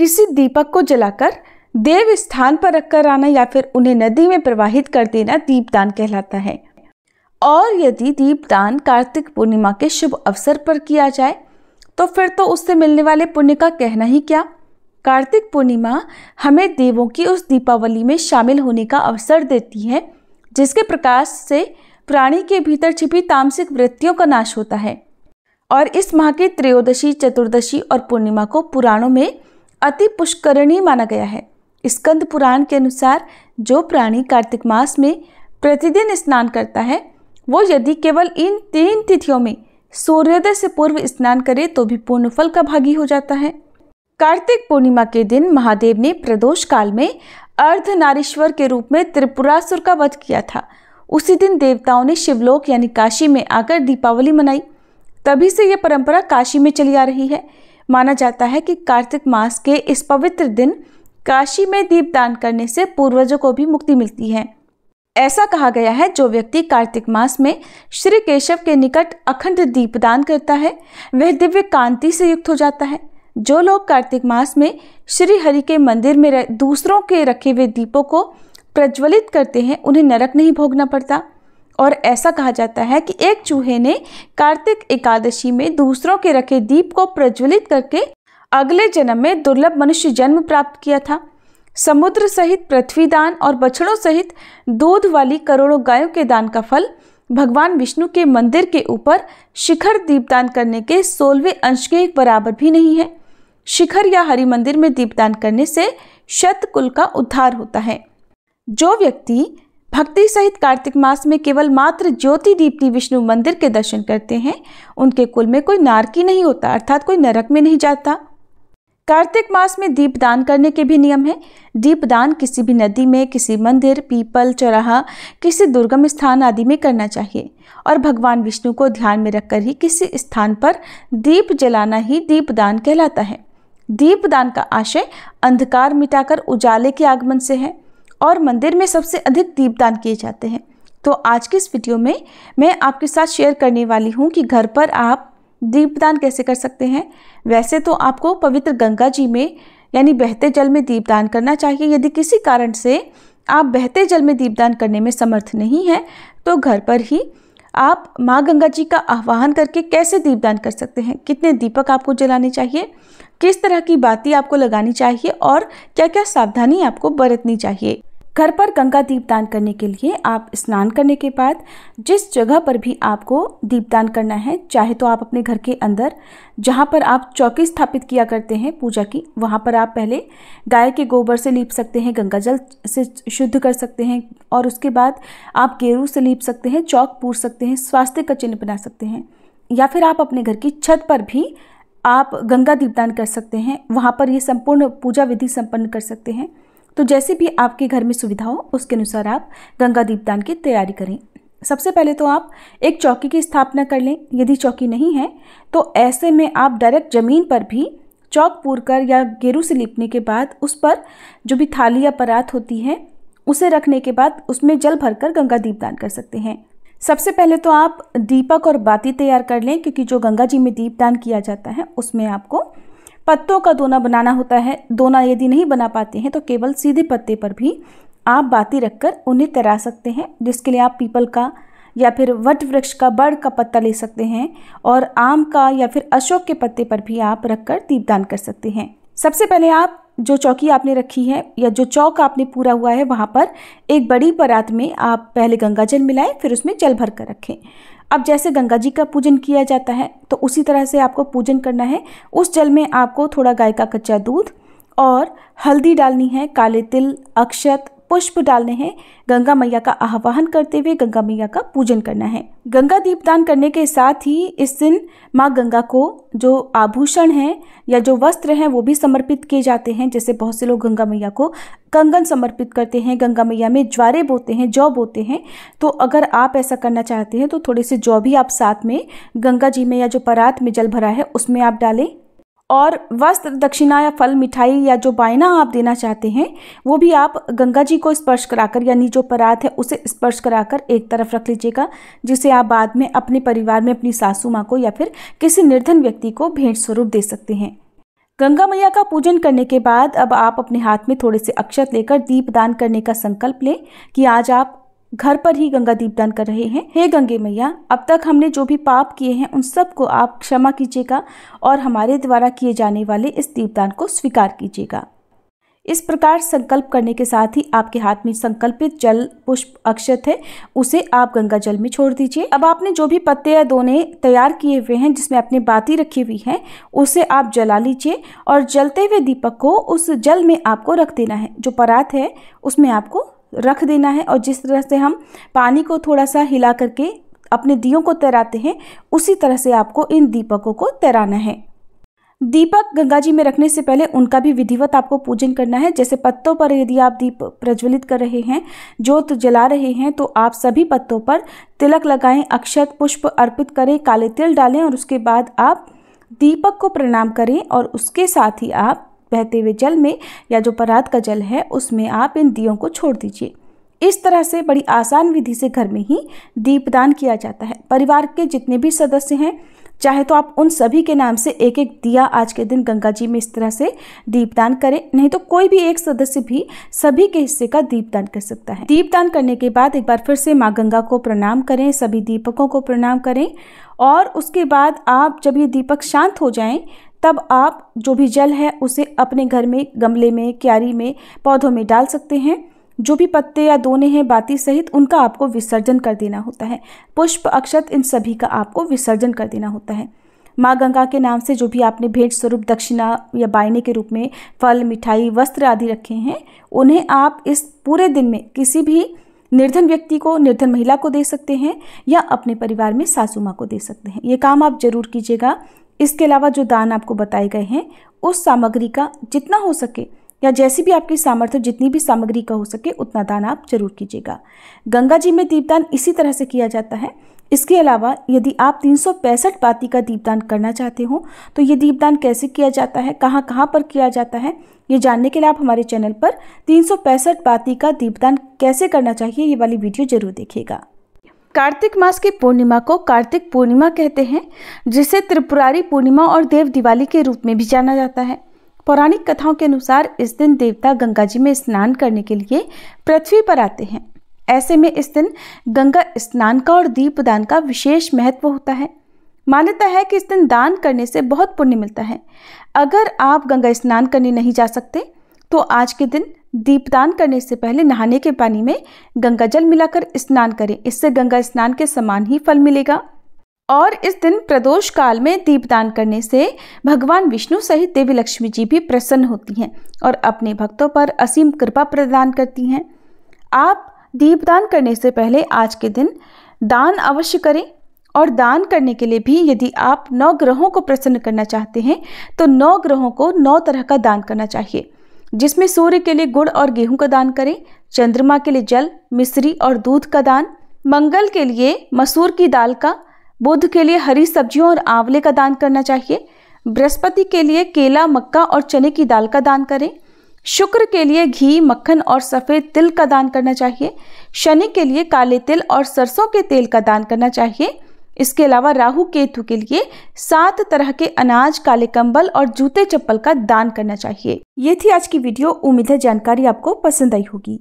किसी दीपक को जलाकर देव स्थान पर रखकर आना या फिर उन्हें नदी में प्रवाहित कर देना दीपदान कहलाता है और यदि दीपदान कार्तिक पूर्णिमा के शुभ अवसर पर किया जाए तो फिर तो उससे मिलने वाले पुण्य का कहना ही क्या कार्तिक पूर्णिमा हमें देवों की उस दीपावली में शामिल होने का अवसर देती है जिसके प्रकाश से प्राणी के भीतर छिपी तामसिक वृत्तियों का नाश होता है और इस माह की त्रयोदशी चतुर्दशी और पूर्णिमा को पुराणों में अति पुष्करणीय माना गया है स्कंद पुराण के अनुसार जो प्राणी कार्तिक मास में प्रतिदिन स्नान करता है वो यदि केवल इन तीन तिथियों में सूर्योदय से पूर्व स्नान करे तो भी पूर्ण फल का भागी हो जाता है कार्तिक पूर्णिमा के दिन महादेव ने प्रदोष काल में अर्धनारीश्वर के रूप में त्रिपुरासुर का वध किया था उसी दिन देवताओं ने शिवलोक यानी काशी में आकर दीपावली मनाई तभी से यह परंपरा काशी में चली आ रही है माना जाता है कि कार्तिक मास के इस पवित्र दिन काशी में दीप दान करने से पूर्वजों को भी मुक्ति मिलती है ऐसा कहा गया है जो व्यक्ति कार्तिक मास में श्री केशव के निकट अखंड दीप दान करता है वह दिव्य कांति से युक्त हो जाता है जो लोग कार्तिक मास में श्री हरि के मंदिर में दूसरों के रखे हुए दीपों को प्रज्वलित करते हैं उन्हें नरक नहीं भोगना पड़ता और ऐसा कहा जाता है कि एक चूहे ने कार्तिक एकादशी में दूसरों के रखे दीप को प्रज्वलित करके अगले जन्म में दुर्लभ मनुष्य जन्म प्राप्त किया था समुद्र सहित पृथ्वी दान और बछड़ों सहित दूध वाली करोड़ों गायों के दान का फल भगवान विष्णु के मंदिर के ऊपर शिखर दीपदान करने के सोलहवें अंश के एक बराबर भी नहीं है शिखर या हरि मंदिर में दीपदान करने से शत कुल का उद्धार होता है जो व्यक्ति भक्ति सहित कार्तिक मास में केवल मात्र ज्योति दीप्ति विष्णु मंदिर के दर्शन करते हैं उनके कुल में कोई नारकी नहीं होता अर्थात कोई नरक में नहीं जाता कार्तिक मास में दीप दान करने के भी नियम हैं दीप दान किसी भी नदी में किसी मंदिर पीपल चौराहा किसी दुर्गम स्थान आदि में करना चाहिए और भगवान विष्णु को ध्यान में रखकर ही किसी स्थान पर दीप जलाना ही दीप दान कहलाता है दीप दान का आशय अंधकार मिटाकर उजाले के आगमन से है और मंदिर में सबसे अधिक दीपदान किए जाते हैं तो आज की इस वीडियो में मैं आपके साथ शेयर करने वाली हूँ कि घर पर आप दीपदान कैसे कर सकते हैं वैसे तो आपको पवित्र गंगा जी में यानी बहते जल में दीपदान करना चाहिए यदि किसी कारण से आप बहते जल में दीपदान करने में समर्थ नहीं हैं तो घर पर ही आप माँ गंगा जी का आह्वान करके कैसे दीपदान कर सकते हैं कितने दीपक आपको जलाने चाहिए किस तरह की बाती आपको लगानी चाहिए और क्या क्या सावधानी आपको बरतनी चाहिए घर पर गंगा दीपदान करने के लिए आप स्नान करने के बाद जिस जगह पर भी आपको दीपदान करना है चाहे तो आप अपने घर के अंदर जहाँ पर आप चौकी स्थापित किया करते हैं पूजा की वहाँ पर आप पहले गाय के गोबर से लीप सकते हैं गंगा जल से शुद्ध कर सकते हैं और उसके बाद आप गेरू से लीप सकते हैं चौक पूछ सकते हैं स्वास्थ्य का चिन्ह बना सकते हैं या फिर आप अपने घर की छत पर भी आप गंगा दीपदान कर सकते हैं वहाँ पर ये संपूर्ण पूजा विधि संपन्न कर सकते हैं तो जैसे भी आपके घर में सुविधा हो उसके अनुसार आप गंगा दीपदान की तैयारी करें सबसे पहले तो आप एक चौकी की स्थापना कर लें यदि चौकी नहीं है तो ऐसे में आप डायरेक्ट ज़मीन पर भी चौक पूर कर या गेरू से लिपने के बाद उस पर जो भी थाली या परात होती है उसे रखने के बाद उसमें जल भरकर गंगा दीपदान कर सकते हैं सबसे पहले तो आप दीपक और बाती तैयार कर लें क्योंकि जो गंगा जी में दीपदान किया जाता है उसमें आपको पत्तों का दोना बनाना होता है दोना यदि नहीं बना पाते हैं तो केवल सीधे पत्ते पर भी आप बाती रखकर उन्हें तैरा सकते हैं जिसके लिए आप पीपल का या फिर वट वृक्ष का बड़ का पत्ता ले सकते हैं और आम का या फिर अशोक के पत्ते पर भी आप रखकर दीपदान कर सकते हैं सबसे पहले आप जो चौकी आपने रखी है या जो चौक आपने पूरा हुआ है वहाँ पर एक बड़ी परात में आप पहले गंगा जल मिलाएं फिर उसमें जल भर कर रखें अब जैसे गंगा जी का पूजन किया जाता है तो उसी तरह से आपको पूजन करना है उस जल में आपको थोड़ा गाय का कच्चा दूध और हल्दी डालनी है काले तिल अक्षत पुष्प डालने हैं गंगा मैया का आह्वान करते हुए गंगा मैया का पूजन करना है गंगा दीप दान करने के साथ ही इस दिन माँ गंगा को जो आभूषण हैं या जो वस्त्र हैं वो भी समर्पित किए जाते हैं जैसे बहुत से लोग गंगा मैया को कंगन समर्पित करते हैं गंगा मैया में ज्वारे बोते हैं जौ बोते हैं तो अगर आप ऐसा करना चाहते हैं तो थोड़े से जौ भी आप साथ में गंगा जी में या जो परात में जल भरा है उसमें आप डालें और वस्त्र दक्षिणा या फल मिठाई या जो बायना आप देना चाहते हैं वो भी आप गंगा जी को स्पर्श कराकर यानी जो परात है उसे स्पर्श कराकर एक तरफ रख लीजिएगा जिसे आप बाद में अपने परिवार में अपनी सासू माँ को या फिर किसी निर्धन व्यक्ति को भेंट स्वरूप दे सकते हैं गंगा मैया का पूजन करने के बाद अब आप अपने हाथ में थोड़े से अक्षत लेकर दीप दान करने का संकल्प लें कि आज आप घर पर ही गंगा दीपदान कर रहे हैं हे गंगे मैया अब तक हमने जो भी पाप किए हैं उन सब को आप क्षमा कीजिएगा और हमारे द्वारा किए जाने वाले इस दीपदान को स्वीकार कीजिएगा इस प्रकार संकल्प करने के साथ ही आपके हाथ में संकल्पित जल पुष्प अक्षत है उसे आप गंगा जल में छोड़ दीजिए अब आपने जो भी पत्ते या दोने तैयार किए हुए हैं जिसमें अपने बाती रखी हुई है उसे आप जला लीजिए और जलते हुए दीपक को उस जल में आपको रख देना है जो परात है उसमें आपको रख देना है और जिस तरह से हम पानी को थोड़ा सा हिला करके अपने दियों को तैराते हैं उसी तरह से आपको इन दीपकों को तैराना है दीपक गंगा जी में रखने से पहले उनका भी विधिवत आपको पूजन करना है जैसे पत्तों पर यदि आप दीप प्रज्वलित कर रहे हैं ज्योत जला रहे हैं तो आप सभी पत्तों पर तिलक लगाएं अक्षत पुष्प अर्पित करें काले तिल डालें और उसके बाद आप दीपक को प्रणाम करें और उसके साथ ही आप बहते हुए जल में या जो परात का जल है उसमें आप इन दियों को छोड़ दीजिए इस तरह से बड़ी आसान विधि से घर में ही दीपदान किया जाता है परिवार के जितने भी सदस्य हैं चाहे तो आप उन सभी के नाम से एक एक दिया आज के दिन गंगा जी में इस तरह से दीपदान करें नहीं तो कोई भी एक सदस्य भी सभी के हिस्से का दीपदान कर सकता है दीपदान करने के बाद एक बार फिर से माँ गंगा को प्रणाम करें सभी दीपकों को प्रणाम करें और उसके बाद आप जब ये दीपक शांत हो जाएं तब आप जो भी जल है उसे अपने घर में गमले में क्यारी में पौधों में डाल सकते हैं जो भी पत्ते या दोने हैं बाती सहित उनका आपको विसर्जन कर देना होता है पुष्प अक्षत इन सभी का आपको विसर्जन कर देना होता है माँ गंगा के नाम से जो भी आपने भेंट स्वरूप दक्षिणा या बायने के रूप में फल मिठाई वस्त्र आदि रखे हैं उन्हें आप इस पूरे दिन में किसी भी निर्धन व्यक्ति को निर्धन महिला को दे सकते हैं या अपने परिवार में सासू माँ को दे सकते हैं ये काम आप जरूर कीजिएगा इसके अलावा जो दान आपको बताए गए हैं उस सामग्री का जितना हो सके या जैसी भी आपकी सामर्थ्य जितनी भी सामग्री का हो सके उतना दान आप जरूर कीजिएगा गंगा जी में दीपदान इसी तरह से किया जाता है इसके अलावा यदि आप तीन सौ पैंसठ बाती का दीपदान करना चाहते हो तो ये दीपदान कैसे किया जाता है कहाँ कहाँ पर किया जाता है ये जानने के लिए आप हमारे चैनल पर तीन सौ पैंसठ बाती का दीपदान कैसे करना चाहिए ये वाली वीडियो जरूर देखिएगा कार्तिक मास की पूर्णिमा को कार्तिक पूर्णिमा कहते हैं जिसे त्रिपुरारी पूर्णिमा और देव दिवाली के रूप में भी जाना जाता है पौराणिक कथाओं के अनुसार इस दिन देवता गंगा जी में स्नान करने के लिए पृथ्वी पर आते हैं ऐसे में इस दिन गंगा स्नान का और दीपदान का विशेष महत्व होता है मान्यता है कि इस दिन दान करने से बहुत पुण्य मिलता है अगर आप गंगा स्नान करने नहीं जा सकते तो आज के दिन दीपदान करने से पहले नहाने के पानी में गंगा जल मिलाकर स्नान करें इससे गंगा स्नान के समान ही फल मिलेगा और इस दिन प्रदोष काल में दीपदान करने से भगवान विष्णु सहित देवी लक्ष्मी जी भी प्रसन्न होती हैं और अपने भक्तों पर असीम कृपा प्रदान करती हैं आप दीपदान करने से पहले आज के दिन दान अवश्य करें और दान करने के लिए भी यदि आप नौ ग्रहों को प्रसन्न करना चाहते हैं तो नौ ग्रहों को नौ तरह का दान करना चाहिए जिसमें सूर्य के लिए गुड़ और गेहूं का दान करें चंद्रमा के लिए जल मिश्री और दूध का दान मंगल के लिए मसूर की दाल का बुध के लिए हरी सब्जियों और आंवले का दान करना चाहिए बृहस्पति के लिए केला मक्का और चने की दाल का दान करें शुक्र के लिए घी मक्खन और सफ़ेद तिल का दान करना चाहिए शनि के लिए काले तिल और सरसों के तेल का दान करना चाहिए इसके अलावा राहु केतु के लिए सात तरह के अनाज काले कंबल और जूते चप्पल का दान करना चाहिए ये थी आज की वीडियो उम्मीद है जानकारी आपको पसंद आई होगी